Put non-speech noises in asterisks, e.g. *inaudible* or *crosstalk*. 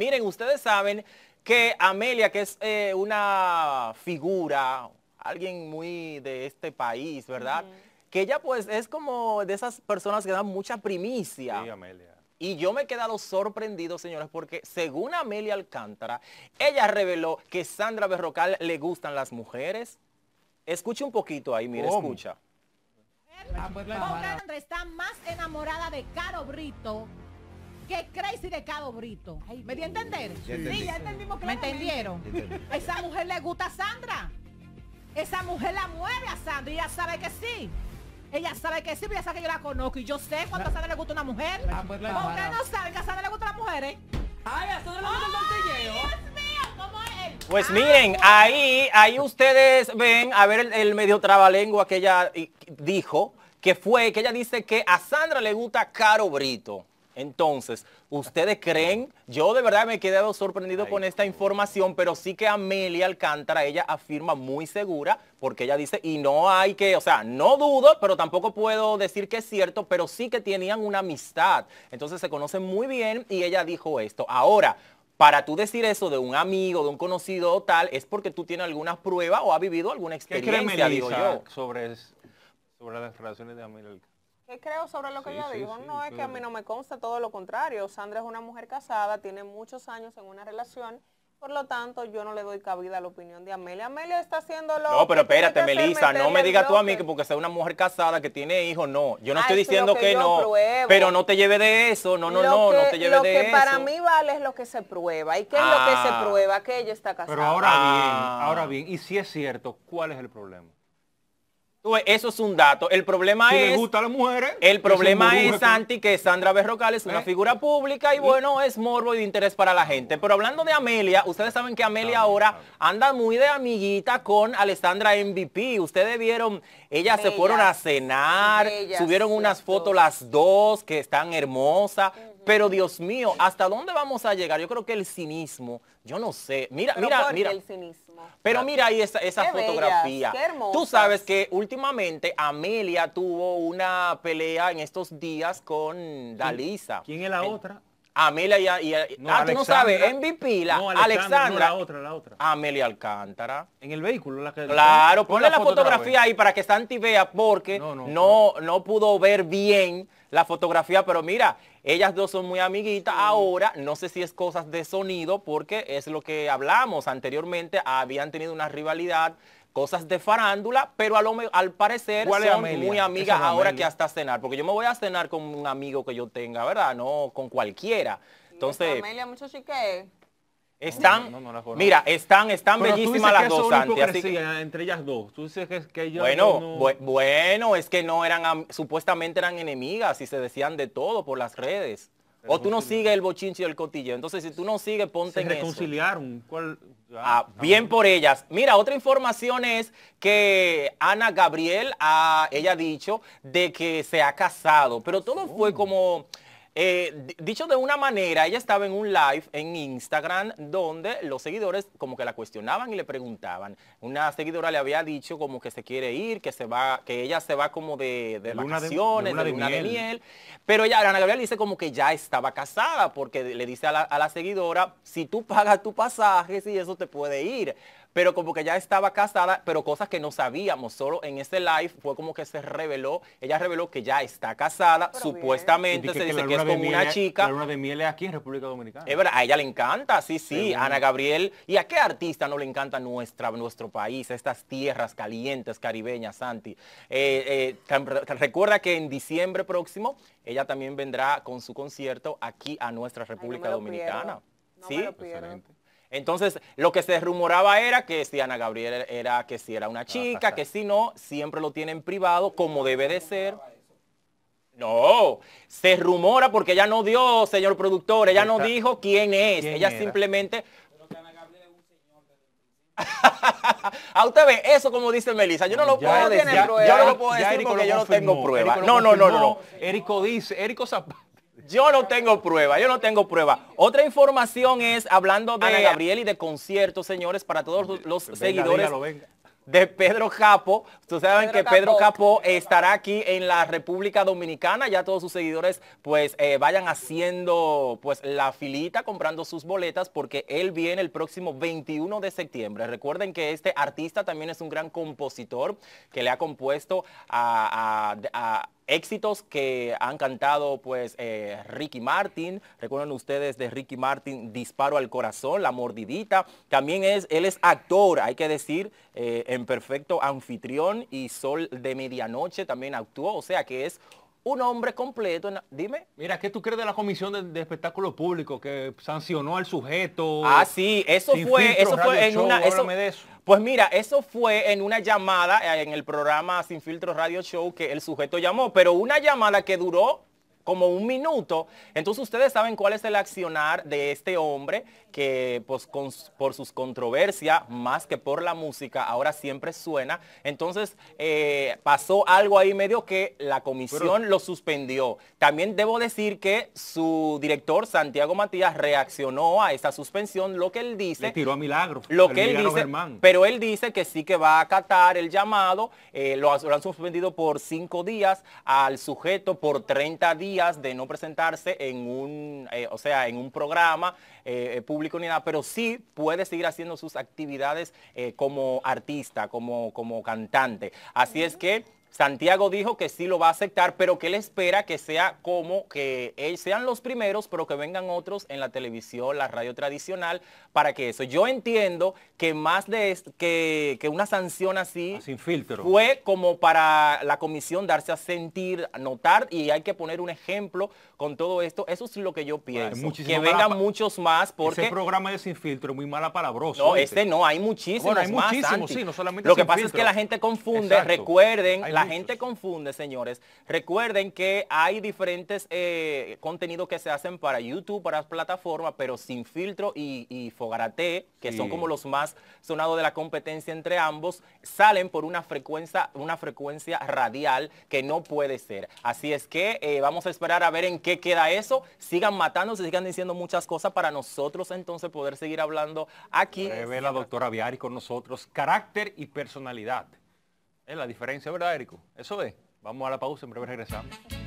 Miren, ustedes saben que Amelia, que es eh, una figura, alguien muy de este país, ¿verdad? Que ella pues es como de esas personas que dan mucha primicia. Sí, Amelia. Y yo me he quedado sorprendido, señores, porque según Amelia Alcántara, ella reveló que Sandra Berrocal le gustan las mujeres. Escuche un poquito ahí, mire, escucha. Ah, pues, está más enamorada de Caro Brito Qué crazy de caro brito. ¿Me dio a entender? Sí, sí ya entendimos ¿Me entendieron? A esa mujer le gusta a Sandra. Esa mujer la mueve a Sandra y ella sabe que sí. Ella sabe que sí, pero ella sabe que yo la conozco y yo sé cuánto a Sandra le gusta una mujer. Ah, pues no saben que a Sandra le gusta a las mujeres. ¡Ay, a Sandra le gusta Pues ah, miren, ahí, ahí ustedes ven, a ver el, el, medio trabalengua que ella dijo, que fue, que ella dice que a Sandra le gusta Caro Brito. Entonces, ¿ustedes creen? Yo de verdad me he quedado sorprendido con esta información, pero sí que Amelia Alcántara, ella afirma muy segura, porque ella dice, y no hay que, o sea, no dudo, pero tampoco puedo decir que es cierto, pero sí que tenían una amistad. Entonces se conocen muy bien y ella dijo esto. Ahora, para tú decir eso de un amigo, de un conocido o tal, es porque tú tienes alguna prueba o ha vivido alguna experiencia, Sobre, sobre las relaciones de Amelia Alcántara? creo sobre lo que yo digo, dijo? no, es que a mí no me consta, todo lo contrario. Sandra es una mujer casada, tiene muchos años en una relación. Por lo tanto, yo no le doy cabida a la opinión de Amelia. Amelia está haciendo lo No, pero espérate, Melissa, no me digas tú a mí que porque sea una mujer casada que tiene hijos, no. Yo no estoy diciendo que, no, pero no te lleve de eso, no, no, no, no te lleve de eso. Lo que para mí vale es lo que se prueba. ¿Y qué es lo que se ah. prueba? Que ella está casada. Pero ahora bien, ah. ahora bien, y si es cierto, ¿cuál es el problema? Eso es un dato. El problema es... El problema es, Santi, que Sandra Berrocal es una eh. figura pública y bueno, es morbo y de interés para la gente. Pero hablando de Amelia, ustedes saben que Amelia ahora anda muy de amiguita con Alessandra MVP. Ustedes vieron, ellas se fueron a cenar, subieron unas fotos las dos que están hermosas. Pero Dios mío, ¿hasta dónde vamos a llegar? Yo creo que el cinismo yo no sé. Mira, mira, mira. Pero mira ahí esa, fotografía. Tú sabes que últimamente Amelia tuvo una pelea en estos días con Dalisa. ¿Quién es la otra? Amelia y, ah, no, tú no sabes, MVP, Alexandra, no, la otra, la otra. Amelia Alcántara. En el vehículo, la que, Claro, ponle la, fotografía ahí para que Santi vea porque no, no pudo ver bien la fotografía, pero mira, ellas dos son muy amiguitas. Ahora, no sé si es cosas de sonido, porque es lo que hablamos anteriormente, habían tenido una rivalidad cosas de farándula, pero al, parecer son muy amigas ahora que hasta cenar, porque yo me voy a cenar con un amigo que yo tenga, ¿verdad? No con cualquiera. Entonces, Amelia mucho están, mira, están, están bellísimas las dos, entre ellas dos. Tú dices que, que bueno, bueno, es que no eran, supuestamente eran enemigas y se decían de todo por las redes. o tú no sigues el bochincho y el cotillo. Entonces, si tú no sigues, ponte en reconciliaron. Ah, ah bien por ellas. Mira, otra información es que Ana Gabriel, ah, ella ha dicho de que se ha casado, pero todo fue oh. como eh, dicho de una manera, ella estaba en un live en Instagram donde los seguidores como que la cuestionaban y le preguntaban. Una seguidora le había dicho como que se quiere ir, que se va, que ella se va como de, vacaciones, de, una de, miel. Pero ya Ana Gabriel dice como que ya estaba casada porque le dice a la, a la seguidora, si tú pagas tu pasaje, si eso te puede ir pero como que ya estaba casada, pero cosas que no sabíamos. Solo en este live fue como que se reveló, ella reveló que ya está casada, supuestamente se dice que es con una chica. luna de miel es aquí en República Dominicana. Es verdad, a ella le encanta, sí, sí, Ana Gabriel. ¿Y a qué artista no le encanta nuestra, nuestro país, estas tierras calientes caribeñas, Santi? Eh, eh, recuerda que en diciembre próximo ella también vendrá con su concierto aquí a nuestra República Dominicana. No ¿Sí? Entonces, lo que se rumoraba era que si Ana Gabriel era que si era una chica, que si no, siempre lo tienen privado, como debe de ser. No, se rumora porque ella no dio, señor productor, ella no dijo quién es, ella simplemente... *laughs* A usted ve, eso como dice Melissa, yo no lo puedo decir, yo no lo puedo decir porque yo no tengo pruebas. No, no, no, no. Erico dice, Erico Zapata. Yo no tengo prueba, yo no tengo prueba. Otra información es, hablando de Gabriel y de conciertos, señores, para todos los seguidores de Pedro Capo. Ustedes saben que Pedro Capo estará aquí en la República Dominicana. Ya todos sus seguidores, pues, eh, vayan haciendo, pues, la filita, comprando sus boletas, porque él viene el próximo 21 de septiembre. Recuerden que este artista también es un gran compositor que le ha compuesto a éxitos que han cantado pues eh, Ricky Martin, Recuerden ustedes de Ricky Martin, Disparo al Corazón, La Mordidita, también es, él es actor, hay que decir, eh, en perfecto anfitrión y Sol de Medianoche también actuó, o sea que es un hombre completo. Dime. Mira, ¿qué tú crees de la Comisión de, Espectáculo Público? que sancionó al sujeto? Ah, sí, eso fue, eso fue en una. Pues mira, eso fue en una llamada eh, en el programa Sin Filtro Radio Show que el sujeto llamó, pero una llamada que duró como un minuto. Entonces ustedes saben cuál es el accionar de este hombre que pues, por sus controversias, más que por la música, ahora siempre suena. Entonces eh, pasó algo ahí medio que la comisión lo suspendió. También debo decir que su director, Santiago Matías, reaccionó a esa suspensión, lo que él dice. Le tiró a milagro. Lo que él dice. Pero él dice que sí que va a acatar el llamado. Eh, lo, lo han suspendido por cinco días, al sujeto por 30 días de no presentarse en un, eh, o sea, en un programa eh, eh, público ni nada, pero sí puede seguir haciendo sus actividades como artista, como, como cantante. Así es que Santiago dijo que sí lo va a aceptar, pero que él espera que sea como que sean los primeros, pero que vengan otros en la televisión, la radio tradicional, para que eso. Yo entiendo que más de que, que una sanción así ah, Sin filtro. fue como para la comisión darse a sentir, notar, y hay que poner un ejemplo con todo esto. Eso es lo que yo pienso. que vengan muchos más porque. Ese programa de Sin Filtro, muy mala palabrosa. No, este no, hay muchísimos hay más, muchísimos, sí, no solamente Lo que pasa es que la gente confunde, recuerden la gente confunde, señores. Recuerden que hay diferentes eh, contenidos que se hacen para YouTube, para plataformas, pero sin filtro y, Fogarate, que son como los más sonados de la competencia entre ambos, salen por una frecuencia, una frecuencia radial que no puede ser. Así es que eh, vamos a esperar a ver en qué queda eso. Sigan matándose, sigan diciendo muchas cosas para nosotros entonces poder seguir hablando aquí. Revela la doctora Viari con nosotros carácter y personalidad. Es la diferencia, ¿verdad, Érico? Eso es. Vamos a la pausa, en breve regresamos.